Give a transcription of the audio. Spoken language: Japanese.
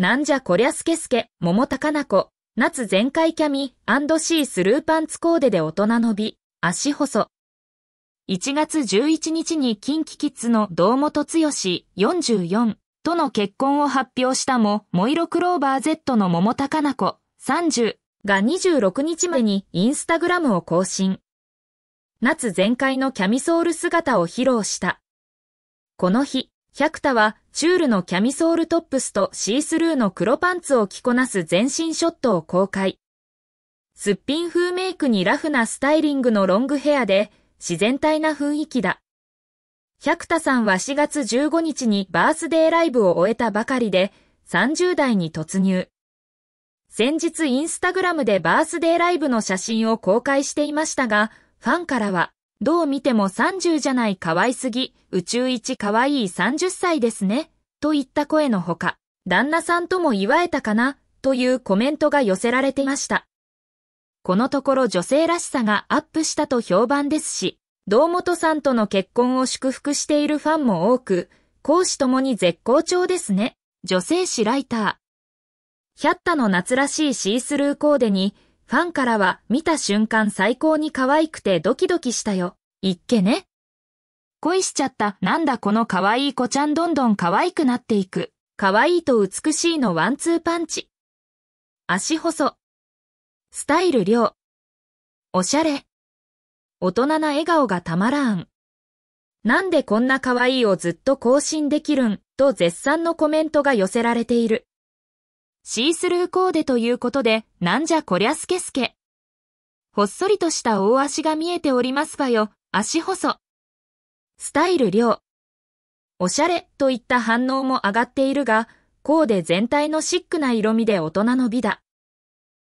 なんじゃこりゃすけすけ、桃高菜子、夏全開キャミ、シースルーパンツコーデで大人のび、足細。1月11日に近畿キッズの堂本剛44との結婚を発表したも、モイロクローバー Z の桃高菜子30が26日までにインスタグラムを更新。夏全開のキャミソール姿を披露した。この日、百田はチュールのキャミソールトップスとシースルーの黒パンツを着こなす全身ショットを公開。すっぴん風メイクにラフなスタイリングのロングヘアで自然体な雰囲気だ。百田さんは4月15日にバースデーライブを終えたばかりで30代に突入。先日インスタグラムでバースデーライブの写真を公開していましたが、ファンからは、どう見ても30じゃない可愛すぎ、宇宙一可愛い30歳ですね、といった声のほか、旦那さんとも祝えたかな、というコメントが寄せられていました。このところ女性らしさがアップしたと評判ですし、堂本さんとの結婚を祝福しているファンも多く、講師ともに絶好調ですね。女性誌ライター。百多の夏らしいシースルーコーデに、ファンからは見た瞬間最高に可愛くてドキドキしたよ。いっけね。恋しちゃった。なんだこの可愛い子ちゃんどんどん可愛くなっていく。可愛いと美しいのワンツーパンチ。足細。スタイル量。おしゃれ。大人な笑顔がたまらん。なんでこんな可愛いをずっと更新できるんと絶賛のコメントが寄せられている。シースルーコーデということで、なんじゃこりゃすけすけ。ほっそりとした大足が見えておりますわよ、足細。スタイル量。おしゃれといった反応も上がっているが、コーデ全体のシックな色味で大人の美だ。